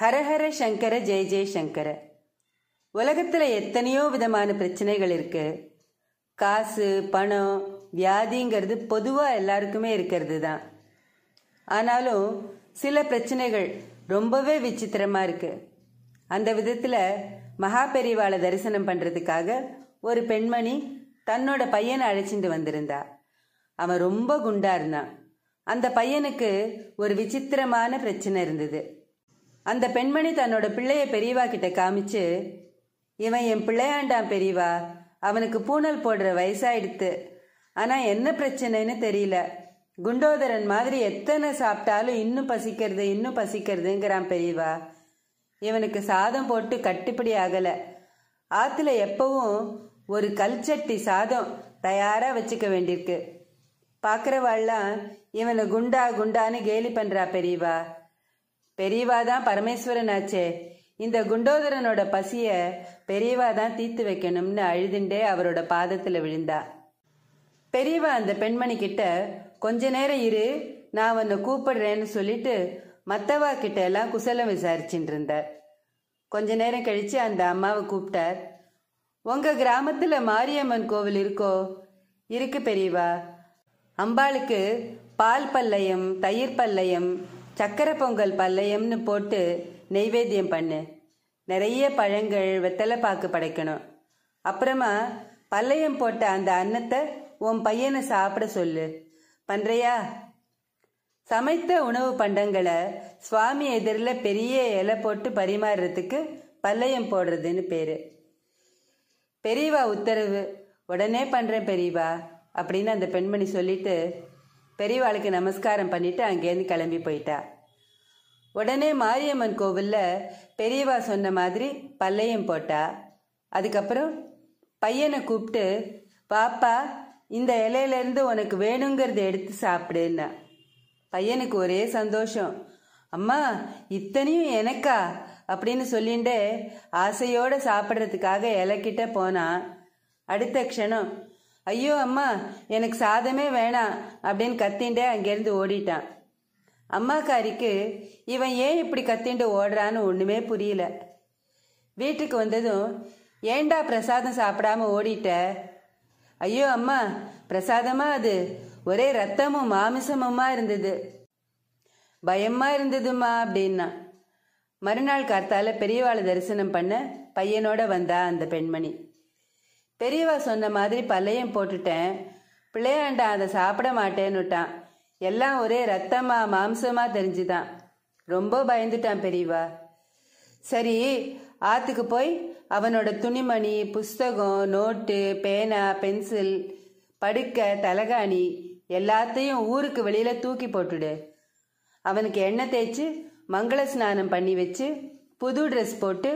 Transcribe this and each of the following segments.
ஹரஹர சங்கர ஜெய ஜெய சங்கர உலகத்தில் எத்தனையோ விதமான பிரச்சனைகள் இருக்கு காசு பணம் வியாதிங்கிறது பொதுவாக எல்லாருக்குமே இருக்கிறது தான் ஆனாலும் சில பிரச்சனைகள் ரொம்பவே விசித்திரமாக இருக்கு அந்த விதத்தில் மகா பெரிவாளை தரிசனம் பண்ணுறதுக்காக ஒரு பெண்மணி தன்னோட பையனை அழைச்சிட்டு வந்திருந்தா அவன் ரொம்ப குண்டா இருந்தான் அந்த பையனுக்கு ஒரு விசித்திரமான பிரச்சனை இருந்தது அந்த பெண்மணி தன்னோட பிள்ளைய பெரியவா கிட்ட காமிச்சு இவன் என் பிள்ளையாண்டான் பெரியவா அவனுக்கு பூனல் போடுற வயசாயிடுத்து ஆனால் என்ன பிரச்சனைன்னு தெரியல குண்டோதரன் மாதிரி எத்தனை சாப்பிட்டாலும் இன்னும் பசிக்கிறது இன்னும் பசிக்கிறதுங்கிறான் பெரியவா இவனுக்கு சாதம் போட்டு கட்டுப்படி ஆகலை ஆற்றுல எப்பவும் ஒரு கல்ச்சட்டி சாதம் தயாராக வச்சுக்க வேண்டியிருக்கு பாக்குறவாள்லாம் இவனை குண்டா குண்டான்னு கேலி பண்ணுறா பெரியவா பெரியவா தான் பரமேஸ்வரன் ஆச்சே இந்த குண்டோதரனோட பசிய பெரியவாதான் தான் தீர்த்து வைக்கணும்னு அழுதுண்டே அவரோட பாதத்துல விழுந்தா பெரியவா அந்த பெண்மணி கிட்ட கொஞ்ச நேரம் இரு நான் உன்னை கூப்பிடுறேன்னு சொல்லிட்டு மத்தவா கிட்ட எல்லாம் குசலம் விசாரிச்சுட்டு இருந்தார் கொஞ்ச நேரம் கழிச்சு அந்த அம்மாவை கூப்பிட்டார் உங்க கிராமத்துல மாரியம்மன் கோவில் இருக்கோ இருக்கு பெரியவா அம்பாளுக்கு பால் பல்லையும் தயிர் பல்லையும் சக்கரை பொங்கல் பல்லையம்னு போட்டு நெய்வேத்தியம் பண்ணு நிறைய பழங்கள் வெத்தலை பாக்கு படைக்கணும் அப்புறமா பல்லையம் போட்ட அந்த அன்னத்தை உன் பையனை சாப்பிட சொல்லு பண்றியா சமைத்த உணவு பண்டங்களை சுவாமி எதிரில் பெரிய இலை போட்டு பரிமாறுறதுக்கு பல்லையம் போடுறதுன்னு பேரு பெரியவா உத்தரவு உடனே பண்றேன் பெரியவா அப்படின்னு அந்த பெண்மணி சொல்லிட்டு பெரியவாளுக்கு நமஸ்காரம் பண்ணிட்டு அங்கேருந்து கிளம்பி போயிட்டா உடனே மாரியம்மன் கோவிலில் பெரியவா சொன்ன மாதிரி பல்லையும் போட்டா அதுக்கப்புறம் பையனை கூப்பிட்டு பாப்பா இந்த இலையிலேருந்து உனக்கு வேணுங்கிறத எடுத்து சாப்பிடுன்னா பையனுக்கு ஒரே சந்தோஷம் அம்மா இத்தனையும் எனக்கா அப்படின்னு சொல்லிண்டே ஆசையோடு சாப்பிட்றதுக்காக இலக்கிட்ட போனான் அடுத்த க்ஷணம் ஐயோ அம்மா எனக்கு சாதமே வேணாம் அப்படின்னு கத்திண்டே அங்கேருந்து ஓடிட்டான் அம்மாக்காரிக்கு இவன் ஏன் இப்படி கத்திண்டு ஓடுறான்னு ஒன்றுமே புரியல வீட்டுக்கு வந்ததும் ஏண்டா பிரசாதம் சாப்பிடாம ஓடிட்ட ஐயோ அம்மா பிரசாதமா அது ஒரே ரத்தமும் மாமிசமுமா இருந்தது பயமா இருந்ததுமா அப்படின்னா மறுநாள் கார்த்தால பெரியவாளை தரிசனம் பண்ண பையனோட வந்தா அந்த பெண்மணி பெரியவா சொன்ன மாதிரி பல்லையும் போட்டுட்டேன் பிள்ளையாண்டா அதை சாப்பிட மாட்டேன்னுட்டான் எல்லாம் ஒரே ரத்தமா மாம்சமா தெரிஞ்சுதான் ரொம்ப பயந்துட்டான் பெரியவா சரி ஆத்துக்கு போய் அவனோட துணிமணி புஸ்தகம் நோட்டு பேனா பென்சில் படுக்க தலகாணி எல்லாத்தையும் ஊருக்கு வெளியில தூக்கி போட்டுடு அவனுக்கு எண்ணெய் தேய்ச்சி மங்கள ஸ்நானம் பண்ணி வச்சு புது ட்ரெஸ் போட்டு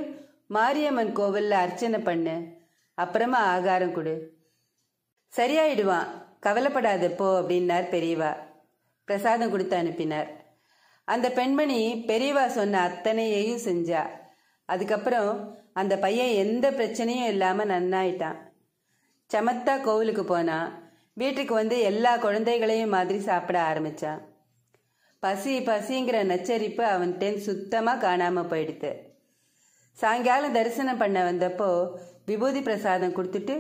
மாரியம்மன் கோவிலில் அர்ச்சனை பண்ணு அப்புறமா ஆகாரம் கொடு சரியாயிடுவான் கவலைப்படாத போ அப்படின்னார் பெரியவா பிரசாதம் கொடுத்து அனுப்பினார் அந்த பெண்மணி பெரியவா சொன்ன அத்தனையையும் செஞ்சா அதுக்கப்புறம் அந்த பையன் எந்த பிரச்சனையும் இல்லாமல் நன்னாயிட்டான் சமத்தா கோவிலுக்கு போனா வீட்டுக்கு வந்து எல்லா குழந்தைகளையும் மாதிரி சாப்பிட ஆரம்பித்தான் பசி பசிங்கிற நச்சரிப்பு அவன்கிட்ட சுத்தமாக காணாமல் போயிடுது சாயங்காலம் தரிசனம் பண்ண வந்தப்போ விபூதி பிரசாதம் கொடுத்துட்டு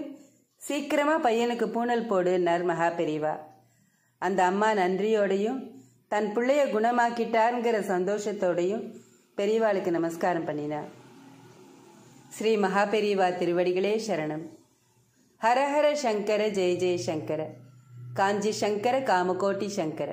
சீக்கிரமாக பையனுக்கு பூனல் போடுனார் மகா பெரியவா அந்த அம்மா நன்றியோடையும் தன் பிள்ளைய குணமாக்கிட்டாருங்கிற சந்தோஷத்தோடையும் பெரியவாளுக்கு நமஸ்காரம் பண்ணினார் ஸ்ரீ மகா பெரியவா திருவடிகளே சரணம் ஹரஹர சங்கர ஜெய ஜெய சங்கர காஞ்சி சங்கர காமகோட்டி சங்கர